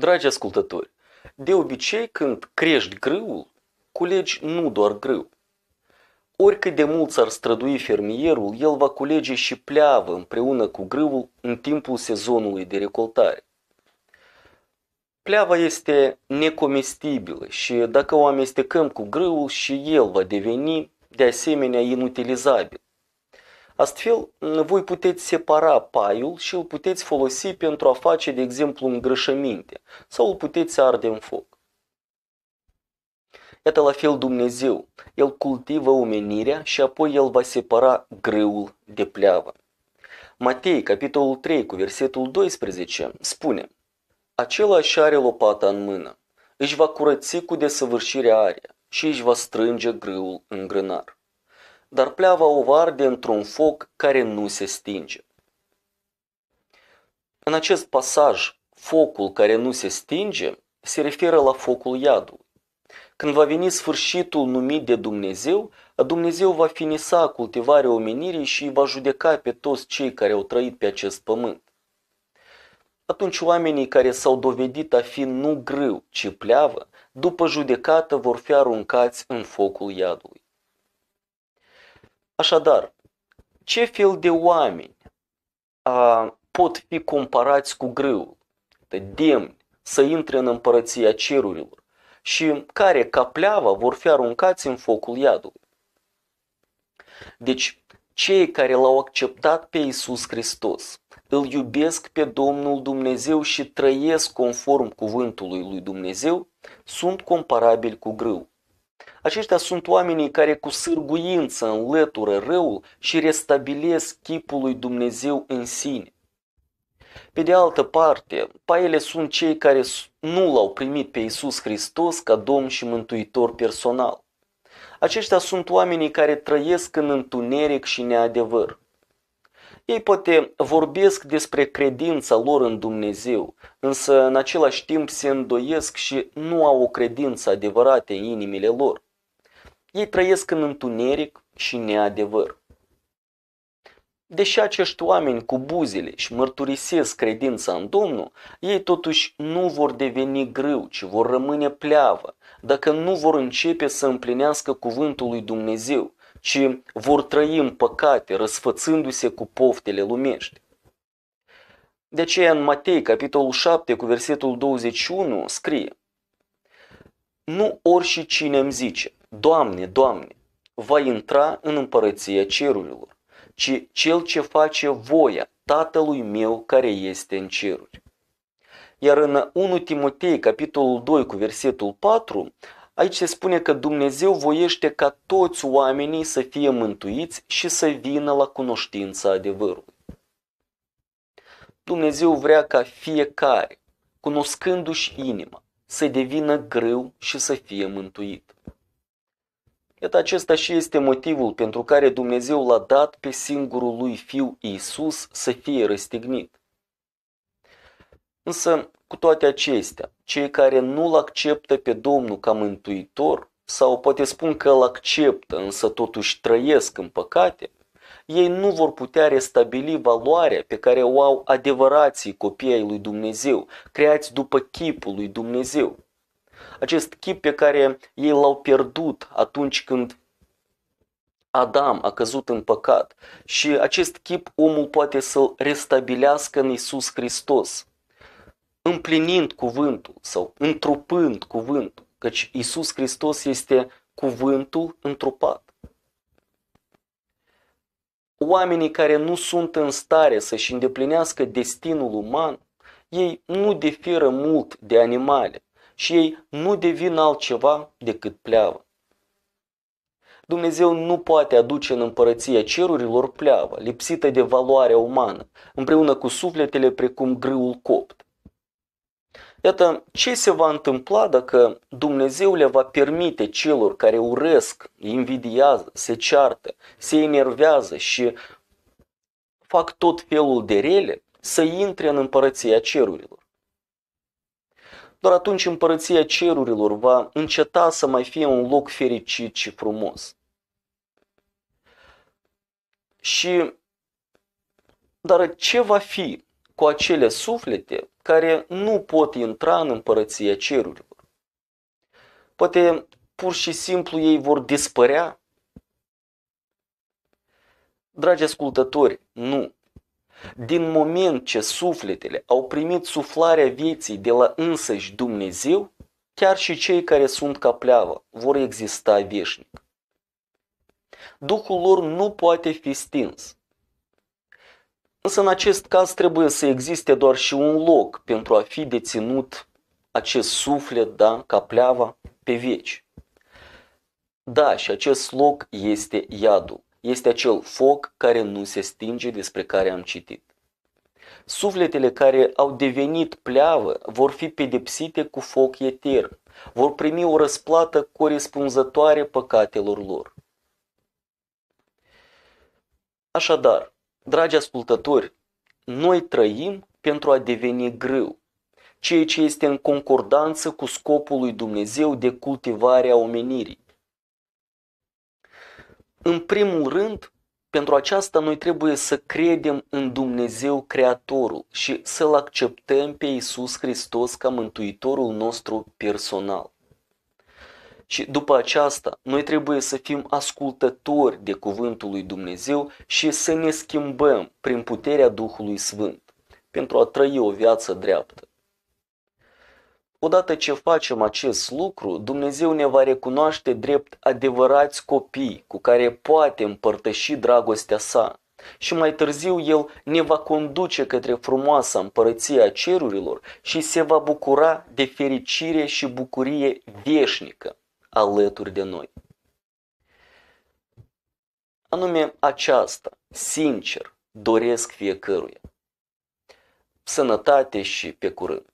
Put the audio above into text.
Dragi ascultători, de obicei când crești grâul, culegi nu doar grâu. Oricât de mult s-ar strădui fermierul, el va culege și pleavă împreună cu grâul în timpul sezonului de recoltare. Pleava este necomestibilă și dacă o amestecăm cu grâul și el va deveni de asemenea inutilizabil. Astfel, voi puteți separa paiul și îl puteți folosi pentru a face, de exemplu, îngrășăminte sau îl puteți arde în foc. Iată la fel Dumnezeu. El cultivă omenirea și apoi el va separa grâul de pleavă. Matei, capitolul 3, cu versetul 12, spune Acela și are lopata în mână, își va curăți cu desăvârșirea aria și își va strânge grâul în grânar dar pleava o varde într-un foc care nu se stinge. În acest pasaj, focul care nu se stinge se referă la focul iadului. Când va veni sfârșitul numit de Dumnezeu, Dumnezeu va finisa cultivarea omenirii și îi va judeca pe toți cei care au trăit pe acest pământ. Atunci oamenii care s-au dovedit a fi nu grâu, ci pleavă, după judecată vor fi aruncați în focul iadului. Așadar, ce fel de oameni a, pot fi comparați cu grâul, de demni, să intre în împărăția cerurilor și care, ca pleava, vor fi aruncați în focul iadului. Deci, cei care l-au acceptat pe Isus Hristos, îl iubesc pe Domnul Dumnezeu și trăiesc conform cuvântului lui Dumnezeu, sunt comparabili cu grâul. Aceștia sunt oamenii care cu sârguință înlătură răul și restabilesc chipul lui Dumnezeu în sine. Pe de altă parte, paele sunt cei care nu l-au primit pe Isus Hristos ca Domn și Mântuitor personal. Aceștia sunt oamenii care trăiesc în întuneric și neadevăr. Ei poate vorbesc despre credința lor în Dumnezeu, însă în același timp se îndoiesc și nu au o credință adevărată în inimile lor. Ei trăiesc în întuneric și neadevăr. Deși acești oameni cu buzele și mărturisesc credința în Domnul, ei totuși nu vor deveni greu, ci vor rămâne pleavă, dacă nu vor începe să împlinească cuvântul lui Dumnezeu, ci vor trăi în păcate, răsfățându-se cu poftele lumești. De aceea în Matei, capitolul 7, cu versetul 21, scrie Nu oricine îmi zice, Doamne, Doamne, va intra în împărăția cerurilor, ci cel ce face voia Tatălui meu care este în ceruri. Iar în 1 Timotei, capitolul 2 cu versetul 4, aici se spune că Dumnezeu voiește ca toți oamenii să fie mântuiți și să vină la cunoștința adevărului. Dumnezeu vrea ca fiecare, cunoscându-și inima, să devină greu și să fie mântuit. Iată acesta și este motivul pentru care Dumnezeu l-a dat pe singurul lui Fiu Iisus să fie răstignit. Însă, cu toate acestea, cei care nu-L acceptă pe Domnul ca mântuitor, sau poate spun că îl acceptă, însă totuși trăiesc în păcate, ei nu vor putea restabili valoarea pe care o au adevărații copii ai lui Dumnezeu, creați după chipul lui Dumnezeu acest chip pe care ei l-au pierdut atunci când Adam a căzut în păcat și acest chip omul poate să-l restabilească în Isus Hristos, împlinind cuvântul sau întrupând cuvântul, căci Isus Hristos este cuvântul întrupat. Oamenii care nu sunt în stare să-și îndeplinească destinul uman, ei nu diferă mult de animale, și ei nu devin altceva decât pleavă. Dumnezeu nu poate aduce în împărăția cerurilor pleavă, lipsită de valoarea umană, împreună cu sufletele precum grâul copt. Iată ce se va întâmpla dacă Dumnezeu le va permite celor care urăsc, invidiază, se ceartă, se enervează și fac tot felul de rele să intre în împărăția cerurilor. Doar atunci împărăția cerurilor va înceta să mai fie un loc fericit și frumos. Și dar ce va fi cu acele suflete care nu pot intra în împărăția cerurilor? Poate pur și simplu ei vor dispărea? Dragi ascultători, nu. Din moment ce sufletele au primit suflarea vieții de la însăși Dumnezeu, chiar și cei care sunt ca pleavă vor exista veșnic. Duhul lor nu poate fi stins. Însă în acest caz trebuie să existe doar și un loc pentru a fi deținut acest suflet, da, ca pleava, pe veci. Da, și acest loc este iadul este acel foc care nu se stinge despre care am citit. Sufletele care au devenit pleavă vor fi pedepsite cu foc etern, vor primi o răsplată corespunzătoare păcatelor lor. Așadar, dragi ascultători, noi trăim pentru a deveni grâu, ceea ce este în concordanță cu scopul lui Dumnezeu de cultivare a omenirii. În primul rând, pentru aceasta noi trebuie să credem în Dumnezeu Creatorul și să-L acceptăm pe Iisus Hristos ca Mântuitorul nostru personal. Și după aceasta, noi trebuie să fim ascultători de Cuvântul lui Dumnezeu și să ne schimbăm prin puterea Duhului Sfânt pentru a trăi o viață dreaptă. Odată ce facem acest lucru, Dumnezeu ne va recunoaște drept adevărați copii cu care poate împărtăși dragostea sa. Și mai târziu El ne va conduce către frumoasa împărăție a cerurilor și se va bucura de fericire și bucurie veșnică alături de noi. Anume aceasta, sincer, doresc fiecăruia. Sănătate și pe curând!